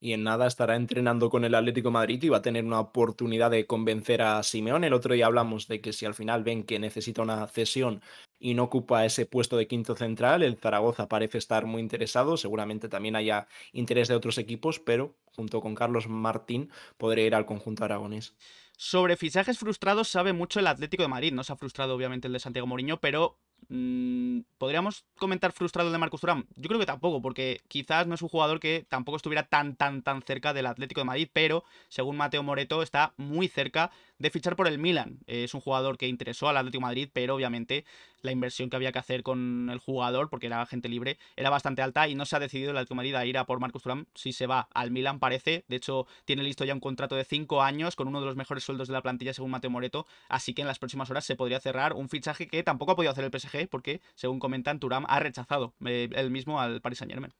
y en nada estará entrenando con el Atlético Madrid y va a tener una oportunidad de convencer a Simeón. El otro día hablamos de que si al final ven que necesita una cesión y no ocupa ese puesto de quinto central, el Zaragoza parece estar muy interesado, seguramente también haya interés de otros equipos, pero junto con Carlos Martín podré ir al conjunto aragonés. Sobre fichajes frustrados sabe mucho el Atlético de Madrid, no se ha frustrado obviamente el de Santiago Moriño, pero Mm, ¿Podríamos comentar frustrado el de Marcus Thuram? Yo creo que tampoco, porque quizás no es un jugador que tampoco estuviera tan, tan, tan cerca del Atlético de Madrid, pero según Mateo Moreto está muy cerca de fichar por el Milan. Eh, es un jugador que interesó al Atlético de Madrid, pero obviamente la inversión que había que hacer con el jugador, porque era gente libre, era bastante alta y no se ha decidido el Atlético de Madrid a ir a por Marcus Thuram si se va al Milan, parece. De hecho, tiene listo ya un contrato de 5 años con uno de los mejores sueldos de la plantilla según Mateo Moreto, así que en las próximas horas se podría cerrar un fichaje que tampoco ha podido hacer el PSG porque, según comentan, Turam ha rechazado el eh, él mismo al Paris Saint Germain.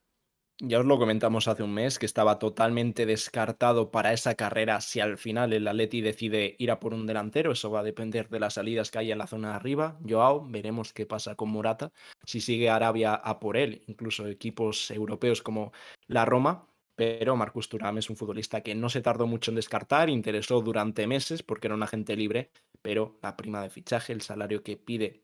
Ya os lo comentamos hace un mes que estaba totalmente descartado para esa carrera si al final el Atleti decide ir a por un delantero. Eso va a depender de las salidas que haya en la zona de arriba. Joao, veremos qué pasa con Morata. Si sigue Arabia a por él, incluso equipos europeos como la Roma. Pero Marcus Turam es un futbolista que no se tardó mucho en descartar, interesó durante meses porque era un agente libre, pero la prima de fichaje, el salario que pide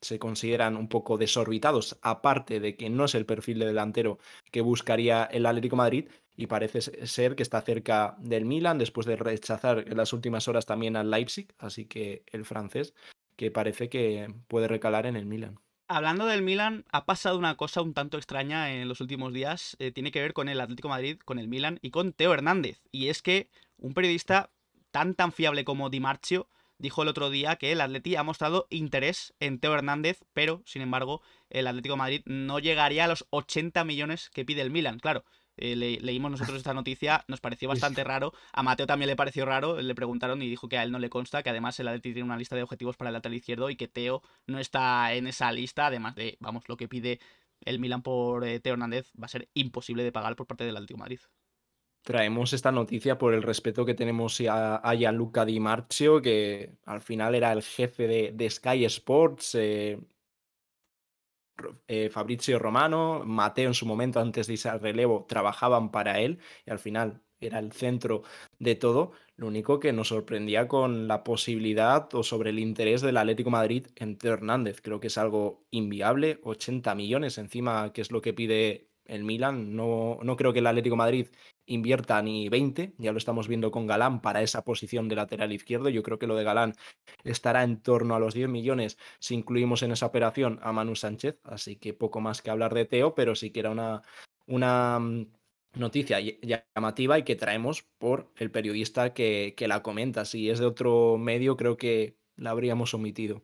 se consideran un poco desorbitados, aparte de que no es el perfil de delantero que buscaría el Atlético Madrid y parece ser que está cerca del Milan después de rechazar en las últimas horas también al Leipzig, así que el francés que parece que puede recalar en el Milan. Hablando del Milan, ha pasado una cosa un tanto extraña en los últimos días, eh, tiene que ver con el Atlético Madrid, con el Milan y con Teo Hernández, y es que un periodista tan tan fiable como Di Marcio dijo el otro día que el Atleti ha mostrado interés en Teo Hernández, pero sin embargo el Atlético Madrid no llegaría a los 80 millones que pide el Milan. Claro, eh, leímos nosotros esta noticia, nos pareció bastante raro. A Mateo también le pareció raro, le preguntaron y dijo que a él no le consta, que además el Atleti tiene una lista de objetivos para el lateral izquierdo y que Teo no está en esa lista, además de, vamos, lo que pide el Milan por eh, Teo Hernández va a ser imposible de pagar por parte del Atlético Madrid traemos esta noticia por el respeto que tenemos a, a Gianluca Di Marzio, que al final era el jefe de, Sky Sports, eh, eh, Fabrizio Romano, Mateo en su momento, antes de irse al relevo, trabajaban para él y al final era el centro de todo. Lo único que nos sorprendía con la posibilidad o sobre el interés del Atlético Madrid en Hernández. Creo que es algo inviable, 80 millones encima, que es lo que pide el Milan, no, no creo que el Atlético Madrid invierta ni 20, ya lo estamos viendo con Galán para esa posición de lateral izquierdo, yo creo que lo de Galán estará en torno a los 10 millones si incluimos en esa operación a Manu Sánchez, así que poco más que hablar de Teo, pero sí que era una, una mm, noticia llamativa y que traemos por el periodista que, que la comenta, si es de otro medio creo que la habríamos omitido.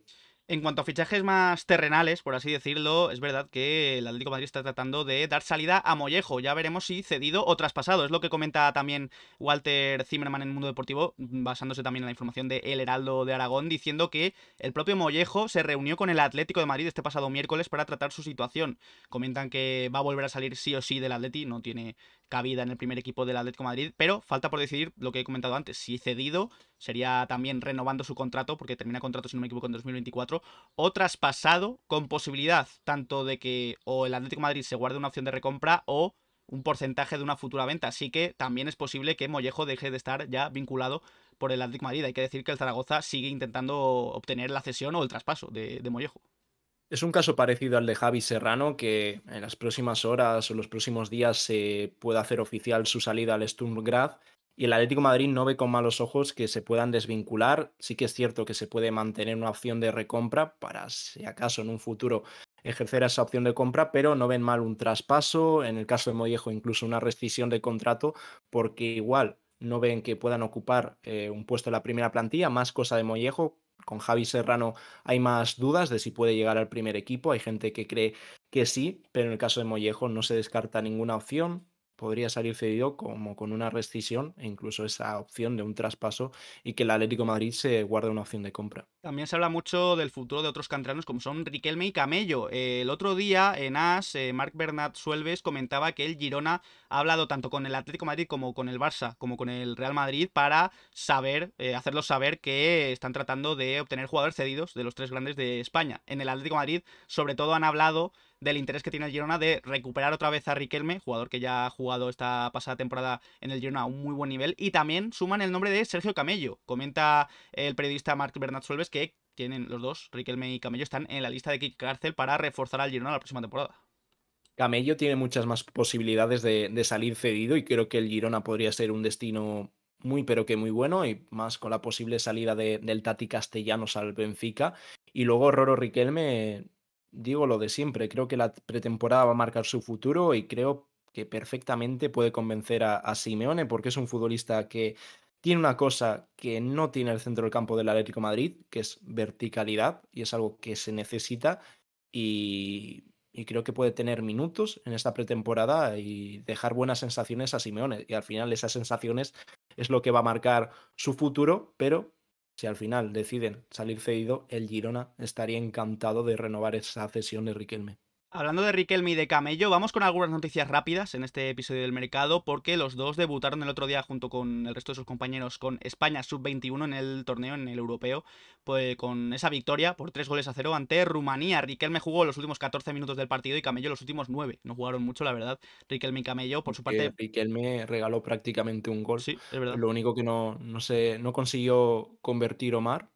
En cuanto a fichajes más terrenales, por así decirlo, es verdad que el Atlético de Madrid está tratando de dar salida a Mollejo. Ya veremos si cedido o traspasado. Es lo que comenta también Walter Zimmerman en el Mundo Deportivo, basándose también en la información de El Heraldo de Aragón, diciendo que el propio Mollejo se reunió con el Atlético de Madrid este pasado miércoles para tratar su situación. Comentan que va a volver a salir sí o sí del Atleti, no tiene cabida en el primer equipo del Atlético de Madrid, pero falta por decidir lo que he comentado antes, si cedido sería también renovando su contrato, porque termina contrato, si no me equivoco, en 2024, o traspasado con posibilidad tanto de que o el Atlético Madrid se guarde una opción de recompra o un porcentaje de una futura venta. Así que también es posible que Mollejo deje de estar ya vinculado por el Atlético Madrid. Hay que decir que el Zaragoza sigue intentando obtener la cesión o el traspaso de, Mollejo. Es un caso parecido al de Javi Serrano, que en las próximas horas o los próximos días se pueda hacer oficial su salida al Sturm Graz y el Atlético Madrid no ve con malos ojos que se puedan desvincular. Sí que es cierto que se puede mantener una opción de recompra para, si acaso en un futuro, ejercer esa opción de compra, pero no ven mal un traspaso, en el caso de Mollejo incluso una rescisión de contrato, porque igual no ven que puedan ocupar eh, un puesto en la primera plantilla, más cosa de Mollejo. Con Javi Serrano hay más dudas de si puede llegar al primer equipo, hay gente que cree que sí, pero en el caso de Mollejo no se descarta ninguna opción podría salir cedido como con una rescisión e incluso esa opción de un traspaso y que el Atlético Madrid se guarde una opción de compra. También se habla mucho del futuro de otros canteranos como son Riquelme y Camello. el otro día en AS, Mark eh, Marc Bernat Suelves comentaba que el Girona ha hablado tanto con el Atlético Madrid como con el Barça, como con el Real Madrid para saber, eh, hacerlos saber que están tratando de obtener jugadores cedidos de los tres grandes de España. En el Atlético Madrid sobre todo han hablado del interés que tiene el Girona de recuperar otra vez a Riquelme, jugador que ya ha jugado esta pasada temporada en el Girona a un muy buen nivel, y también suman el nombre de Sergio Camello. Comenta el periodista Marc Bernat Suelves que tienen los dos, Riquelme y Camello, están en la lista de kick Cárcel para reforzar al Girona la próxima temporada. Camello tiene muchas más posibilidades de, salir cedido y creo que el Girona podría ser un destino muy pero que muy bueno y más con la posible salida del Tati Castellanos al Benfica. Y luego Roro Riquelme digo lo de siempre, creo que la pretemporada va a marcar su futuro y creo que perfectamente puede convencer a, Simeone porque es un futbolista que tiene una cosa que no tiene el centro del campo del Atlético Madrid, que es verticalidad y es algo que se necesita y, y, creo que puede tener minutos en esta pretemporada y dejar buenas sensaciones a Simeone y al final esas sensaciones es lo que va a marcar su futuro, pero si al final deciden salir cedido, el Girona estaría encantado de renovar esa cesión de Riquelme. Hablando de Riquelme y de Camello, vamos con algunas noticias rápidas en este episodio del mercado, porque los dos debutaron el otro día junto con el resto de sus compañeros con España Sub-21 en el torneo, en el europeo, pues con esa victoria por 3 goles a 0 ante Rumanía. Riquelme jugó los últimos 14 minutos del partido y Camello los últimos 9. No jugaron mucho, la verdad, Riquelme y Camello. Por su parte... Riquelme regaló prácticamente un gol. Sí, es verdad. Lo único que no, no, se, no consiguió convertir Omar,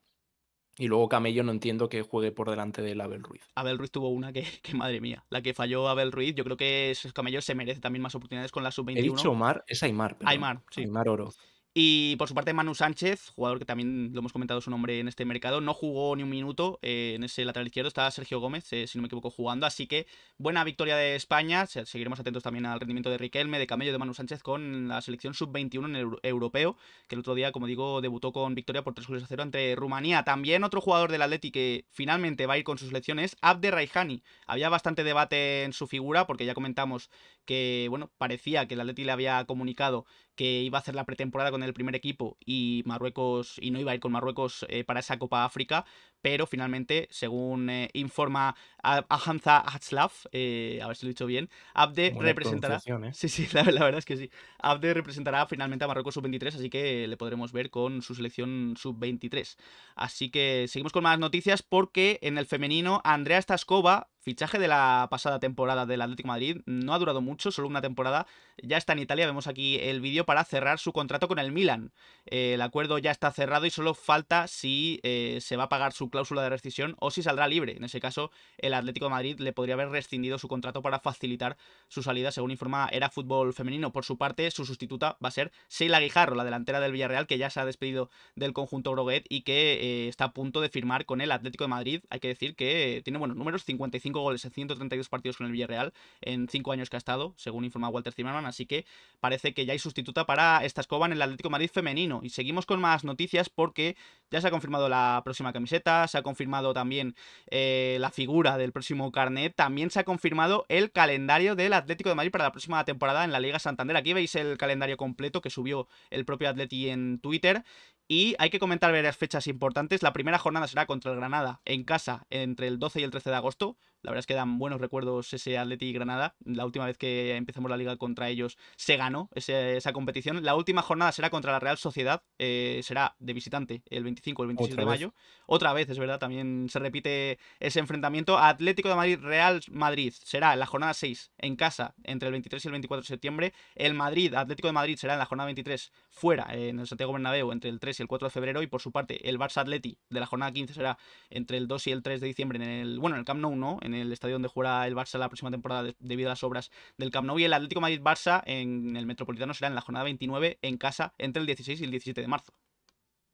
y luego Camello no entiendo que juegue por delante del Abel Ruiz. Abel Ruiz tuvo una que, madre mía, la que falló Abel Ruiz. Yo creo que Camello se merece también más oportunidades con la sub-21. He dicho Omar, es Aymar. Aymar, sí. Aymar Oroz. Y por su parte Manu Sánchez, jugador que también lo hemos comentado su nombre en este mercado, no jugó ni un minuto eh, en ese lateral izquierdo, estaba Sergio Gómez, eh, si no me equivoco, jugando. Así que buena victoria de España, seguiremos atentos también al rendimiento de Riquelme, de Camello, de Manu Sánchez con la selección sub-21 en el europeo, que el otro día, como digo, debutó con victoria por 3 0 entre Rumanía. También otro jugador del Atleti que finalmente va a ir con su selección es Abde Raihani. Había bastante debate en su figura porque ya comentamos que, bueno, parecía que el Atleti le había comunicado que iba a hacer la pretemporada con el primer equipo y Marruecos y no iba a ir con Marruecos eh, para esa Copa África, pero finalmente, según eh, informa Ahanza Hatzlav, eh, a ver si lo he dicho bien, Abde representará. Sí, sí, la, verdad es que sí. Abde representará finalmente a Marruecos sub-23, así que le podremos ver con su selección sub-23. Así que seguimos con más noticias porque en el femenino Andrea Staskova fichaje de la pasada temporada del Atlético Madrid. No ha durado mucho, solo una temporada. Ya está en Italia, vemos aquí el vídeo para cerrar su contrato con el Milan. Eh, el acuerdo ya está cerrado y solo falta si eh, se va a pagar su cláusula de rescisión o si saldrá libre. En ese caso, el Atlético de Madrid le podría haber rescindido su contrato para facilitar su salida, según informa Era Fútbol Femenino. Por su parte, su sustituta va a ser Sheila Guijarro, la delantera del Villarreal, que ya se ha despedido del conjunto Groguet y que eh, está a punto de firmar con el Atlético de Madrid. Hay que decir que tiene buenos números, 55 goles en 132 partidos con el Villarreal en 5 años que ha estado, según informa Walter Zimmerman, así que parece que ya hay sustituta para esta escoba en el Atlético Madrid femenino. Y seguimos con más noticias porque ya se ha confirmado la próxima camiseta, se ha confirmado también eh, la figura del próximo carnet, también se ha confirmado el calendario del Atlético de Madrid para la próxima temporada en la Liga Santander. Aquí veis el calendario completo que subió el propio Atleti en Twitter y hay que comentar varias fechas importantes. La primera jornada será contra el Granada en casa entre el 12 y el 13 de agosto. La verdad es que dan buenos recuerdos ese Atleti y Granada. La última vez que empezamos la liga contra ellos se ganó esa competición. La última jornada será contra la Real Sociedad. Eh, será de visitante el 25 el 26 de mayo. Otra vez, es verdad, también se repite ese enfrentamiento. Atlético de Madrid, Real Madrid será en la jornada 6 en casa entre el 23 y el 24 de septiembre. El Madrid, Atlético de Madrid será en la jornada 23 fuera en el Santiago Bernabéu entre el y el 4 de febrero. Y por su parte, el Barça Atleti de la jornada 15 será entre el 2 y el 3 de diciembre en el, bueno, en el Camp Nou, ¿no? En el estadio donde jugará el Barça la próxima temporada debido a las obras del Camp Nou. Y el Atlético Madrid-Barça en el Metropolitano será en la jornada 29 en casa entre el 16 y el 17 de marzo.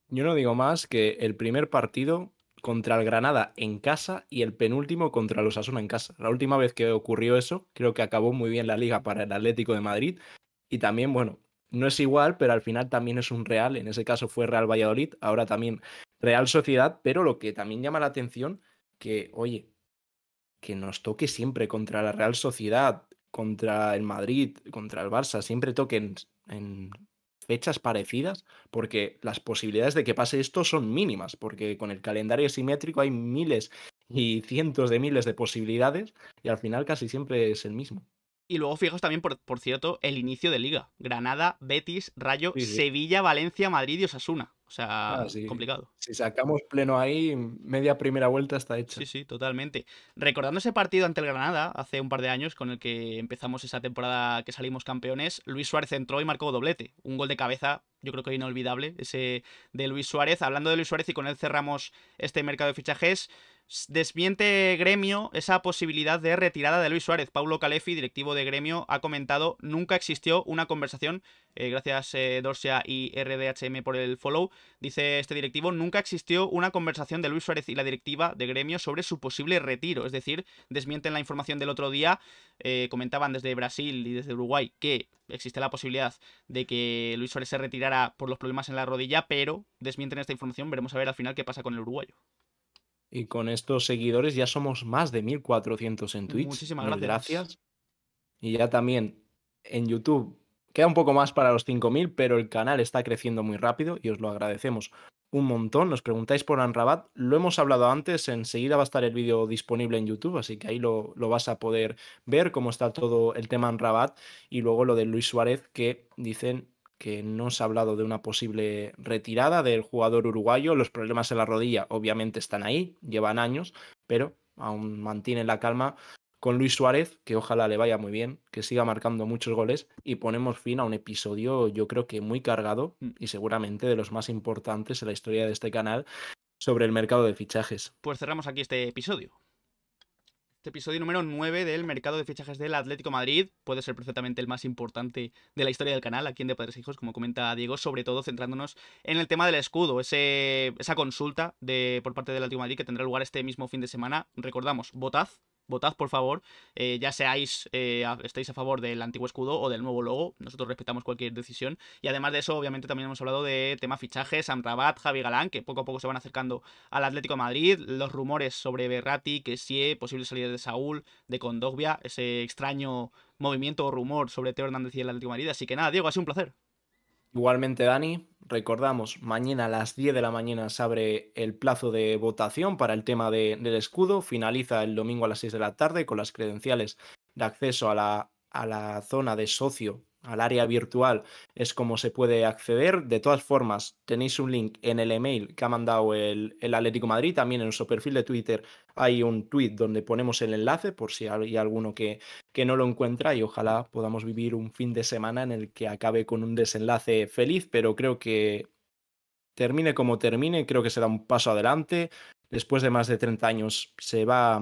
Yo no digo más que el primer partido contra el Granada en casa y el penúltimo contra los Asuna en casa. La última vez que ocurrió eso, creo que acabó muy bien la liga para el Atlético de Madrid. Y también, bueno, no es igual, pero al final también es un Real, en ese caso fue Real Valladolid, ahora también Real Sociedad, pero lo que también llama la atención, que oye, que nos toque siempre contra la Real Sociedad, contra el Madrid, contra el Barça, siempre toquen en fechas parecidas, porque las posibilidades de que pase esto son mínimas, porque con el calendario simétrico hay miles y cientos de miles de posibilidades y al final casi siempre es el mismo. Y luego fijos también, por, cierto, el inicio de liga. Granada, Betis, Rayo, Sevilla, Valencia, Madrid y Osasuna. O sea, ah, complicado. Si sacamos pleno ahí, media primera vuelta está hecha. Sí, sí, totalmente. Recordando ese partido ante el Granada, hace un par de años, con el que empezamos esa temporada que salimos campeones, Luis Suárez entró y marcó doblete. Un gol de cabeza, yo creo que inolvidable, ese de Luis Suárez. Hablando de Luis Suárez y con él cerramos este mercado de fichajes. Desmiente Gremio esa posibilidad de retirada de Luis Suárez. Paulo Calefi, directivo de Gremio, ha comentado, nunca existió una conversación, eh, gracias eh, y RDHM por el follow, dice este directivo, nunca existió una conversación de Luis Suárez y la directiva de Gremio sobre su posible retiro. Es decir, desmienten la información del otro día, eh, comentaban desde Brasil y desde Uruguay que existe la posibilidad de que Luis Suárez se retirara por los problemas en la rodilla, pero desmienten esta información, veremos a ver al final qué pasa con el uruguayo. Y con estos seguidores ya somos más de 1400 en Twitch. Muchísimas gracias. Y ya también en YouTube queda un poco más para los 5000, pero el canal está creciendo muy rápido y os lo agradecemos un montón. Nos preguntáis por Anrabat, lo hemos hablado antes, enseguida va a estar el vídeo disponible en YouTube, así que ahí lo, lo, vas a poder ver cómo está todo el tema Anrabat y luego lo de Luis Suárez que dicen que no se ha hablado de una posible retirada del jugador uruguayo. Los problemas en la rodilla obviamente están ahí, llevan años, pero aún mantiene la calma con Luis Suárez, que ojalá le vaya muy bien, que siga marcando muchos goles y ponemos fin a un episodio yo creo que muy cargado mm. y seguramente de los más importantes en la historia de este canal sobre el mercado de fichajes. Pues cerramos aquí este episodio. Este episodio número 9 del mercado de fichajes del Atlético Madrid. Puede ser perfectamente el más importante de la historia del canal, aquí en De Padres e Hijos, como comenta Diego, sobre todo centrándonos en el tema del escudo, ese, esa consulta de, por parte del Atlético Madrid que tendrá lugar este mismo fin de semana. Recordamos, votad votad por favor, eh, ya seáis, eh, a, estáis a favor del antiguo escudo o del nuevo logo, nosotros respetamos cualquier decisión. Y además de eso, obviamente también hemos hablado de tema fichajes, Amrabat, Javi Galán, que poco a poco se van acercando al Atlético de Madrid, los rumores sobre Berrati, que sí, posible salida de Saúl, de Condogbia, ese extraño movimiento o rumor sobre Teo Hernández y el Atlético de Madrid. Así que nada, Diego, ha sido un placer. Igualmente, Dani, recordamos, mañana a las 10 de la mañana se abre el plazo de votación para el tema del escudo, finaliza el domingo a las 6 de la tarde con las credenciales de acceso a la, a la zona de socio al área virtual es como se puede acceder. De todas formas, tenéis un link en el email que ha mandado el, Atlético Madrid. También en su perfil de Twitter hay un tweet donde ponemos el enlace por si hay alguno que, que no lo encuentra y ojalá podamos vivir un fin de semana en el que acabe con un desenlace feliz, pero creo que termine como termine, creo que se da un paso adelante. Después de más de 30 años se va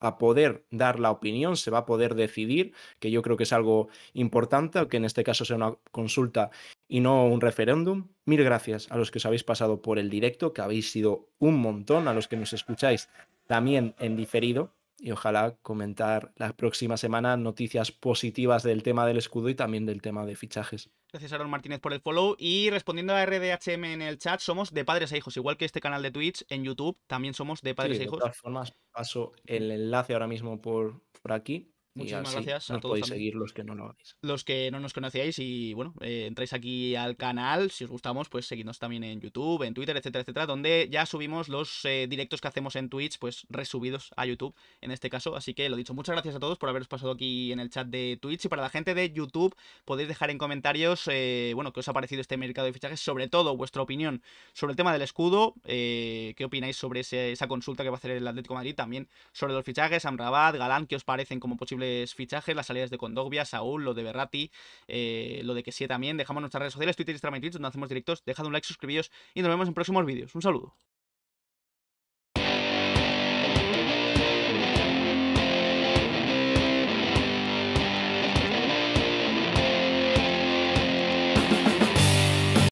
a poder dar la opinión, se va a poder decidir, que yo creo que es algo importante, que en este caso sea una consulta y no un referéndum. Mil gracias a los que os habéis pasado por el directo, que habéis sido un montón, a los que nos escucháis también en diferido y ojalá comentar la próxima semana noticias positivas del tema del escudo y también del tema de fichajes. Gracias, Aaron Martínez, por el follow. Y respondiendo a RDHM en el chat, somos de padres e hijos. Igual que este canal de Twitch, en YouTube también somos de padres e hijos. De todas formas, paso el enlace ahora mismo por, por aquí Muchísimas gracias a todos. Podéis seguir los que no Los que no nos conocíais y bueno, eh, entráis aquí al canal. Si os gustamos, pues seguidnos también en YouTube, en Twitter, etcétera, etcétera. Donde ya subimos los eh, directos que hacemos en Twitch, pues resubidos a YouTube en este caso. Así que lo dicho, muchas gracias a todos por haberos pasado aquí en el chat de Twitch. Y para la gente de YouTube, podéis dejar en comentarios, eh, bueno, qué os ha parecido este mercado de fichajes. Sobre todo, vuestra opinión sobre el tema del escudo. ¿Qué opináis sobre esa consulta que va a hacer el Atlético de Madrid? También sobre los fichajes, Amrabat, Galán, ¿qué os parecen como posibles fichajes, las salidas de Condogbia, Saúl, lo de Berrati, eh, lo de que sí también. Dejamos nuestras redes sociales, Twitter, Instagram y Twitch, donde hacemos directos. Dejad un like, suscribíos y nos vemos en próximos vídeos. Un saludo.